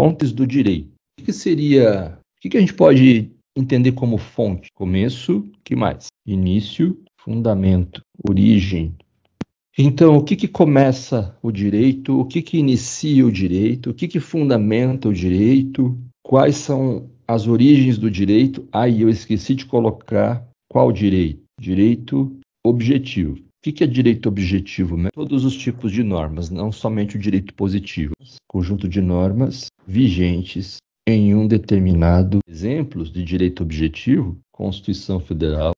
fontes do direito. O que seria, o que a gente pode entender como fonte? Começo, que mais? Início, fundamento, origem. Então, o que, que começa o direito? O que, que inicia o direito? O que, que fundamenta o direito? Quais são as origens do direito? Aí ah, eu esqueci de colocar qual direito? Direito objetivo. O que é direito objetivo? Né? Todos os tipos de normas, não somente o direito positivo. Conjunto de normas vigentes em um determinado. Exemplos de direito objetivo: Constituição Federal.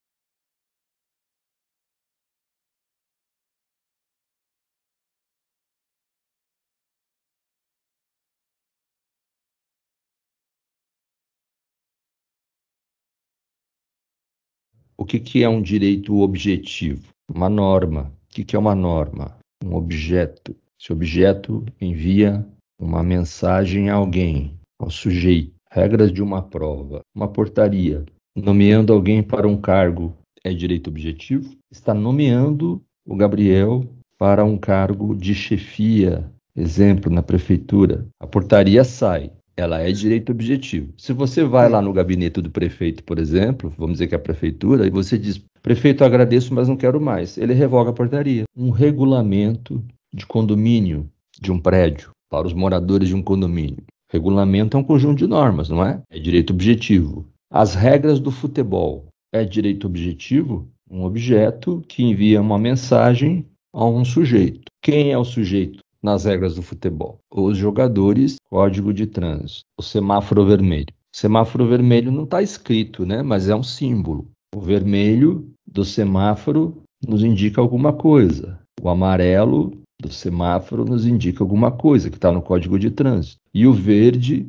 O que é um direito objetivo? Uma norma. O que é uma norma? Um objeto. Esse objeto envia uma mensagem a alguém, ao sujeito. Regras de uma prova. Uma portaria. Nomeando alguém para um cargo é direito objetivo. Está nomeando o Gabriel para um cargo de chefia, exemplo, na prefeitura. A portaria sai, ela é direito objetivo. Se você vai lá no gabinete do prefeito, por exemplo, vamos dizer que é a prefeitura, e você diz: Prefeito, agradeço, mas não quero mais. Ele revoga a portaria. Um regulamento de condomínio de um prédio para os moradores de um condomínio. Regulamento é um conjunto de normas, não é? É direito objetivo. As regras do futebol é direito objetivo? Um objeto que envia uma mensagem a um sujeito. Quem é o sujeito nas regras do futebol? Os jogadores, código de trânsito, o semáforo vermelho. O semáforo vermelho não está escrito, né? Mas é um símbolo. O vermelho do semáforo nos indica alguma coisa. O amarelo do semáforo nos indica alguma coisa que está no código de trânsito. E o verde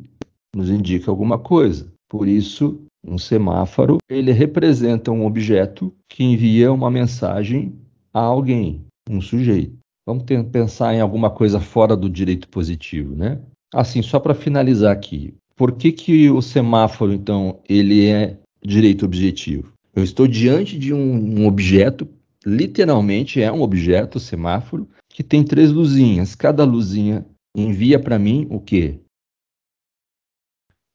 nos indica alguma coisa. Por isso, um semáforo, ele representa um objeto que envia uma mensagem a alguém, um sujeito. Vamos ter, pensar em alguma coisa fora do direito positivo, né? Assim, só para finalizar aqui, por que, que o semáforo, então, ele é direito objetivo? Eu estou diante de um, um objeto, literalmente é um objeto, semáforo, que tem três luzinhas. Cada luzinha envia para mim o quê?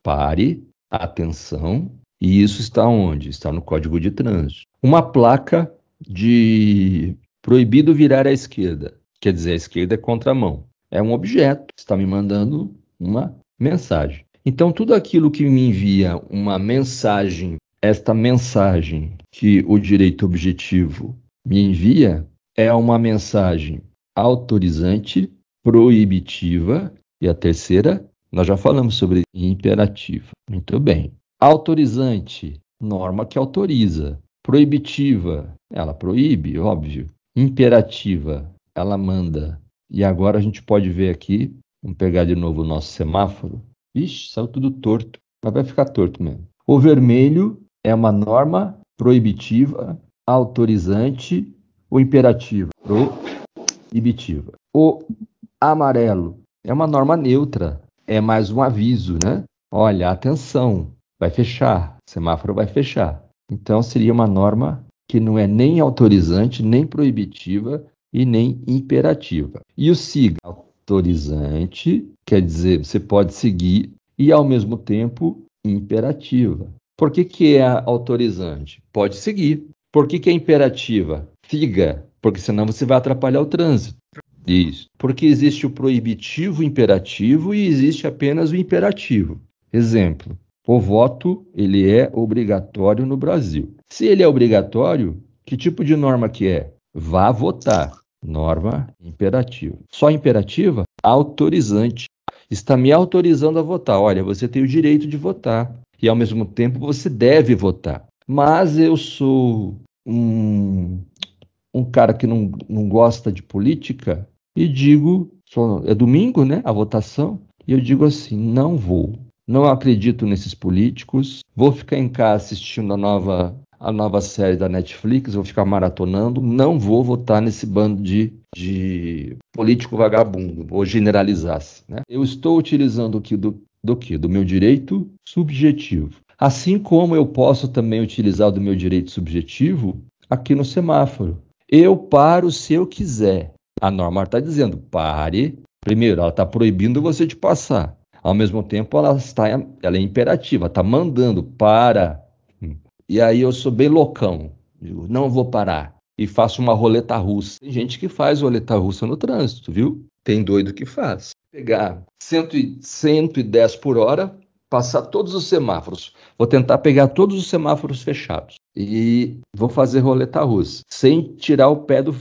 Pare, atenção, e isso está onde? Está no código de trânsito. Uma placa de proibido virar à esquerda, quer dizer, a esquerda é contramão. É um objeto, está me mandando uma mensagem. Então, tudo aquilo que me envia uma mensagem esta mensagem que o direito objetivo me envia é uma mensagem autorizante, proibitiva e a terceira, nós já falamos sobre imperativa. Muito bem. Autorizante, norma que autoriza. Proibitiva, ela proíbe, óbvio. Imperativa, ela manda. E agora a gente pode ver aqui, vamos pegar de novo o nosso semáforo. Ixi, saiu tudo torto, mas vai ficar torto mesmo. O vermelho é uma norma proibitiva, autorizante ou imperativa? Proibitiva. O amarelo é uma norma neutra, é mais um aviso, né? Olha, atenção, vai fechar, semáforo vai fechar. Então seria uma norma que não é nem autorizante, nem proibitiva e nem imperativa. E o siga autorizante quer dizer você pode seguir e ao mesmo tempo imperativa. Por que, que é autorizante? Pode seguir. Por que, que é imperativa? Siga, porque senão você vai atrapalhar o trânsito. Isso. Porque existe o proibitivo imperativo e existe apenas o imperativo. Exemplo, o voto ele é obrigatório no Brasil. Se ele é obrigatório, que tipo de norma que é? Vá votar. Norma imperativa. Só imperativa? Autorizante. Está me autorizando a votar. Olha, você tem o direito de votar e ao mesmo tempo você deve votar. Mas eu sou um, um cara que não, não gosta de política e digo: é domingo, né? A votação. E eu digo assim: não vou. Não acredito nesses políticos. Vou ficar em casa assistindo a nova a nova série da Netflix, vou ficar maratonando, não vou votar nesse bando de, de político vagabundo, ou generalizar-se. Né? Eu estou utilizando aqui do, do que? Do meu direito subjetivo. Assim como eu posso também utilizar do meu direito subjetivo aqui no semáforo. Eu paro se eu quiser. A norma está dizendo pare. Primeiro, ela está proibindo você de passar. Ao mesmo tempo, ela, está, ela é imperativa, está mandando para. Hum. E aí eu sou bem loucão. Digo, não vou parar. E faço uma roleta russa. Tem gente que faz roleta russa no trânsito, viu? Tem doido que faz pegar 100, 110 por hora, passar todos os semáforos. Vou tentar pegar todos os semáforos fechados e vou fazer roleta russa, sem tirar o pé do,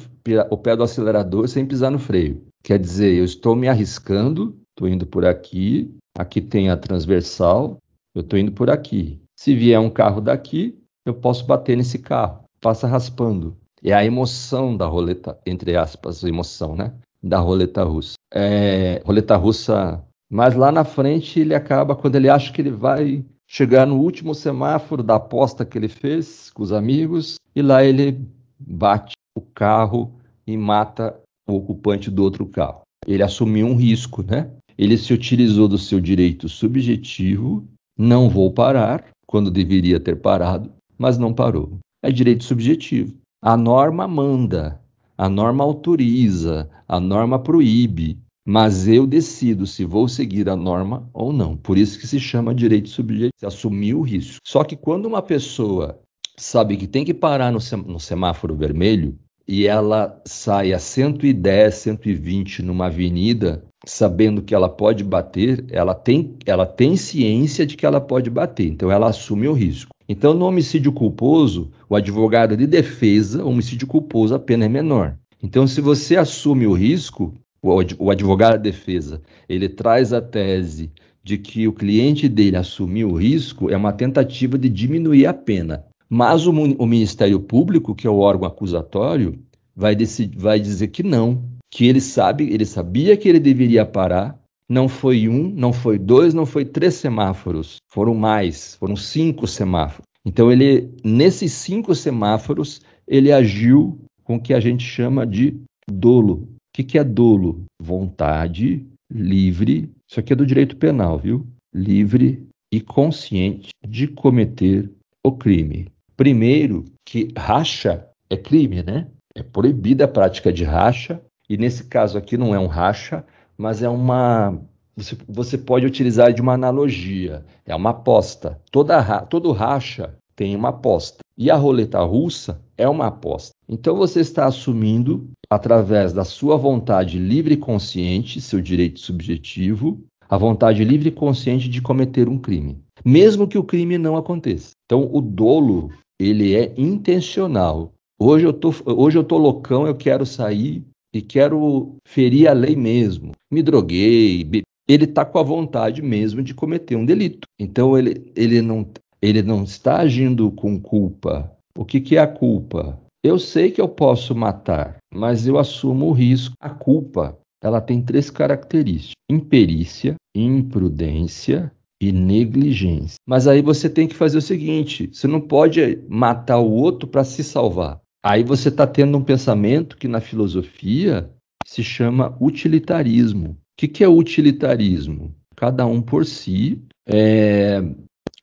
o pé do acelerador, sem pisar no freio. Quer dizer, eu estou me arriscando, estou indo por aqui, aqui tem a transversal, eu estou indo por aqui. Se vier um carro daqui, eu posso bater nesse carro, passa raspando. É a emoção da roleta, entre aspas, emoção, né? da roleta russa. É, roleta russa. Mas lá na frente ele acaba, quando ele acha que ele vai chegar no último semáforo da aposta que ele fez com os amigos, e lá ele bate o carro e mata o ocupante do outro carro. Ele assumiu um risco, né? Ele se utilizou do seu direito subjetivo, não vou parar, quando deveria ter parado, mas não parou. É direito subjetivo. A norma manda, a norma autoriza, a norma proíbe, mas eu decido se vou seguir a norma ou não. Por isso que se chama direito subjetivo, assumir o risco. Só que quando uma pessoa sabe que tem que parar no, sem, no semáforo vermelho e ela sai a 110, 120 numa avenida, sabendo que ela pode bater, ela tem, ela tem ciência de que ela pode bater, então ela assume o risco. Então, no homicídio culposo, o advogado de defesa, o homicídio culposo, a pena é menor. Então, se você assume o risco, o advogado de defesa, ele traz a tese de que o cliente dele assumiu o risco, é uma tentativa de diminuir a pena. Mas o, o Ministério Público, que é o órgão acusatório, vai, vai dizer que não, que ele sabe, ele sabia que ele deveria parar, não foi um, não foi dois, não foi três semáforos. Foram mais, foram cinco semáforos. Então, ele, nesses cinco semáforos, ele agiu com o que a gente chama de dolo. O que, que é dolo? Vontade livre, isso aqui é do direito penal, viu? Livre e consciente de cometer o crime. Primeiro, que racha é crime, né? É proibida a prática de racha, e nesse caso aqui não é um racha, mas é uma. Você, você pode utilizar de uma analogia, é uma aposta. Toda, todo racha tem uma aposta. E a roleta russa é uma aposta. Então você está assumindo, através da sua vontade livre e consciente, seu direito subjetivo, a vontade livre e consciente de cometer um crime, mesmo que o crime não aconteça. Então o dolo, ele é intencional. Hoje eu tô, hoje eu tô loucão, eu quero sair e quero ferir a lei mesmo. Me droguei, be... ele está com a vontade mesmo de cometer um delito. Então ele, ele, não, ele não está agindo com culpa. O que, que é a culpa? Eu sei que eu posso matar, mas eu assumo o risco. A culpa ela tem três características: imperícia, imprudência e negligência. Mas aí você tem que fazer o seguinte: você não pode matar o outro para se salvar. Aí você está tendo um pensamento que na filosofia se chama utilitarismo. O que, que é utilitarismo? Cada um por si. É...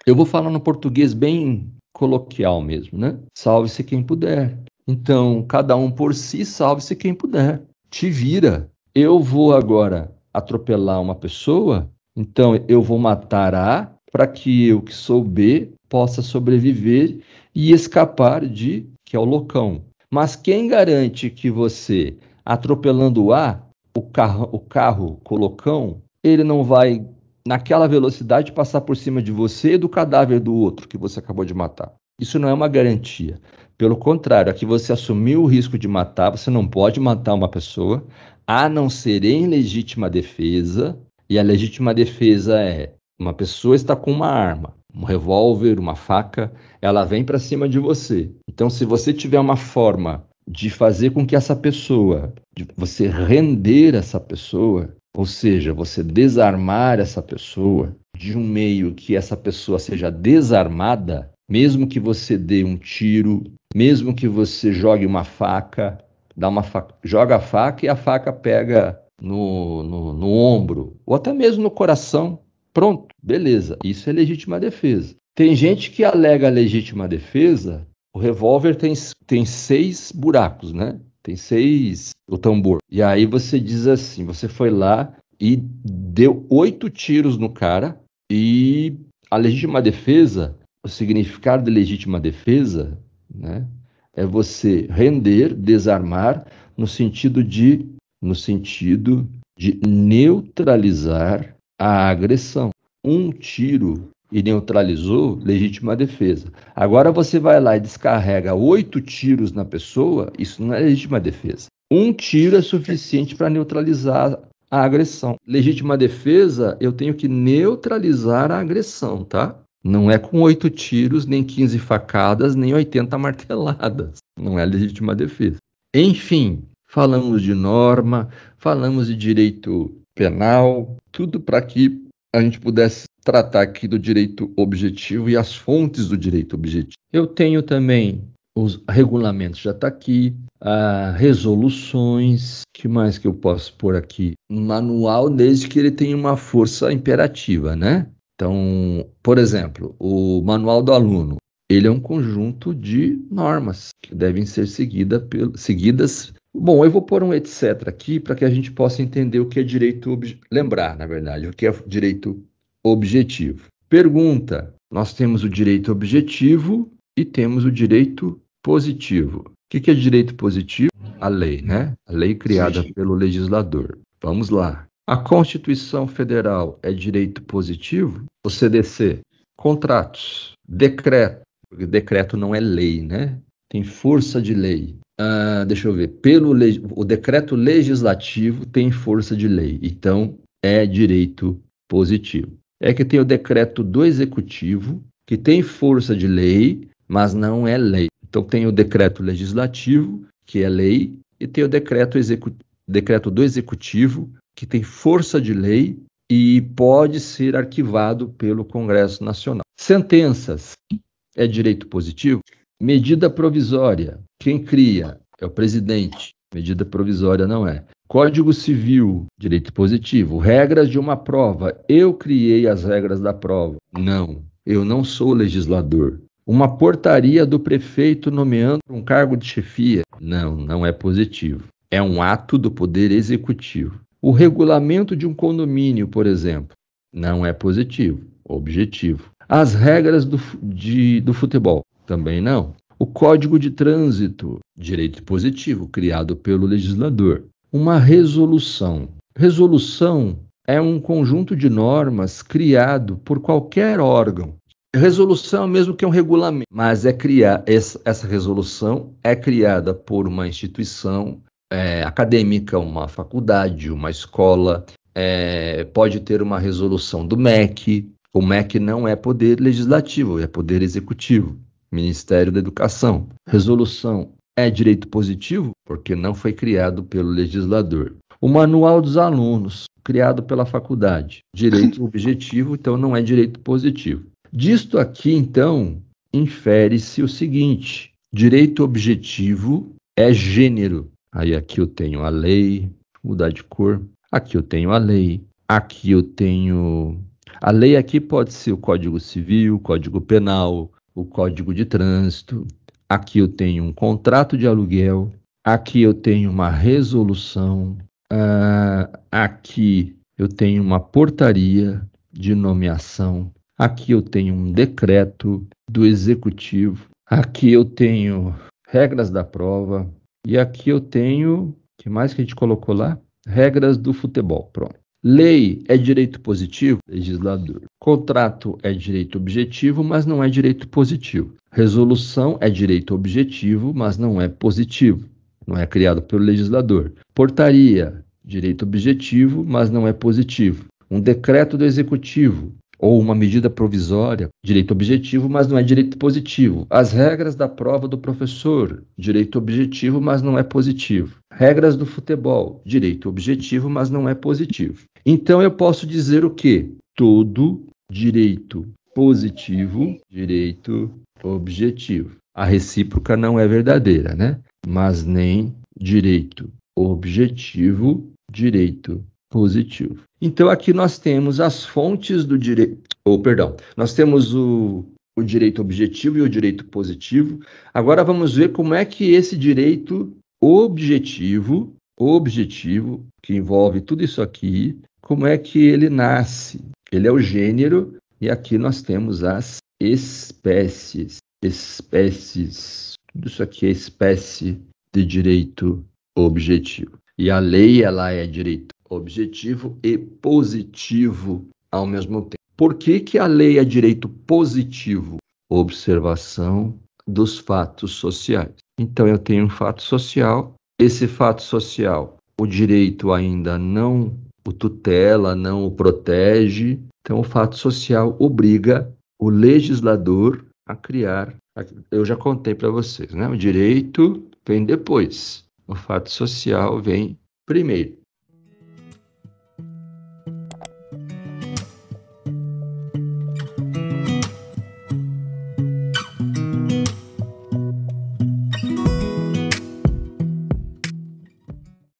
Eu vou falar no português bem coloquial mesmo, né? Salve-se quem puder. Então, cada um por si, salve-se quem puder. Te vira. Eu vou agora atropelar uma pessoa, então eu vou matar A para que eu que sou B possa sobreviver e escapar de que é o loucão. Mas quem garante que você, atropelando o A, o carro, o carro com o loucão, ele não vai, naquela velocidade, passar por cima de você e do cadáver do outro que você acabou de matar? Isso não é uma garantia. Pelo contrário, aqui você assumiu o risco de matar, você não pode matar uma pessoa, a não ser em legítima defesa, e a legítima defesa é uma pessoa está com uma arma um revólver, uma faca, ela vem para cima de você. Então, se você tiver uma forma de fazer com que essa pessoa, de você render essa pessoa, ou seja, você desarmar essa pessoa de um meio que essa pessoa seja desarmada, mesmo que você dê um tiro, mesmo que você jogue uma faca, dá uma faca, joga a faca e a faca pega no, no, no ombro, ou até mesmo no coração, Pronto, beleza, isso é legítima defesa. Tem gente que alega legítima defesa, o revólver tem, tem seis buracos, né? Tem seis, o tambor. E aí você diz assim: você foi lá e deu oito tiros no cara, e a legítima defesa, o significado de legítima defesa, né? É você render, desarmar, no sentido de, no sentido de neutralizar a agressão. Um tiro e neutralizou, legítima defesa. Agora você vai lá e descarrega oito tiros na pessoa, isso não é legítima defesa. Um tiro é suficiente para neutralizar a agressão. Legítima defesa, eu tenho que neutralizar a agressão, tá? Não é com oito tiros, nem 15 facadas, nem 80 marteladas. Não é legítima defesa. Enfim, falamos de norma, falamos de direito penal, tudo para que a gente pudesse tratar aqui do direito objetivo e as fontes do direito objetivo. Eu tenho também os regulamentos já está aqui, a ah, resoluções, que mais que eu posso pôr aqui? Manual, desde que ele tenha uma força imperativa, né? Então, por exemplo, o manual do aluno, ele é um conjunto de normas que devem ser seguida pelo, seguidas Bom, eu vou pôr um etc aqui para que a gente possa entender o que é direito lembrar, na verdade, o que é direito objetivo. Pergunta: nós temos o direito objetivo e temos o direito positivo. O que, é direito positivo? A lei, né? A lei criada Sim. pelo legislador. Vamos lá. A Constituição Federal é direito positivo? O CDC, contratos, decreto. Porque decreto não é lei, né? Tem força de lei. Uh, deixa eu ver. Pelo o decreto legislativo tem força de lei, então é direito positivo. É que tem o decreto do executivo que tem força de lei, mas não é lei. Então tem o decreto legislativo que é lei e tem o decreto, decreto do executivo que tem força de lei e pode ser arquivado pelo Congresso Nacional. Sentenças é direito positivo? Medida provisória. Quem cria é o presidente. Medida provisória não é. Código Civil, direito positivo. Regras de uma prova. Eu criei as regras da prova. Não, eu não sou legislador. Uma portaria do prefeito nomeando um cargo de chefia. Não, não é positivo. É um ato do poder executivo. O regulamento de um condomínio, por exemplo, não é positivo, objetivo. As regras do, de, do futebol também não. O Código de Trânsito, direito positivo, criado pelo legislador. Uma resolução. Resolução é um conjunto de normas criado por qualquer órgão. Resolução é mesmo que um regulamento, mas é criar essa resolução é criada por uma instituição é, acadêmica, uma faculdade, uma escola, é, pode ter uma resolução do MEC. O MEC não é poder legislativo, é poder executivo. Ministério da Educação. Resolução é direito positivo porque não foi criado pelo legislador. O Manual dos Alunos, criado pela faculdade. Direito objetivo, então não é direito positivo. Disto aqui, então, infere-se o seguinte: direito objetivo é gênero. Aí aqui eu tenho a lei, mudar de cor. Aqui eu tenho a lei, aqui eu tenho. A lei aqui pode ser o Código Civil, Código Penal, o código de trânsito, aqui eu tenho um contrato de aluguel, aqui eu tenho uma resolução, uh, aqui eu tenho uma portaria de nomeação, aqui eu tenho um decreto do executivo, aqui eu tenho regras da prova e aqui eu tenho, que mais que a gente colocou lá? Regras do futebol, pronto. Lei é direito positivo, legislador. Contrato é direito objetivo, mas não é direito positivo. Resolução é direito objetivo, mas não é positivo. Não é criado pelo legislador. Portaria, direito objetivo, mas não é positivo. Um decreto do executivo, ou uma medida provisória, direito objetivo, mas não é direito positivo. As regras da prova do professor, direito objetivo, mas não é positivo. Regras do futebol, direito objetivo, mas não é positivo. Então eu posso dizer o quê? Todo direito positivo, direito objetivo. A recíproca não é verdadeira, né? Mas nem direito objetivo, direito positivo. Então aqui nós temos as fontes do direito, ou oh, perdão, nós temos o o direito objetivo e o direito positivo. Agora vamos ver como é que esse direito objetivo, objetivo que envolve tudo isso aqui, como é que ele nasce? Ele é o gênero e aqui nós temos as espécies, espécies. Tudo isso aqui é espécie de direito objetivo. E a lei ela é direito objetivo e positivo ao mesmo tempo. Por que, que a lei é direito positivo? Observação dos fatos sociais. Então eu tenho um fato social. Esse fato social, o direito ainda não o tutela, não o protege. Então o fato social obriga o legislador a criar. Eu já contei para vocês, né? O direito vem depois. O fato social vem primeiro.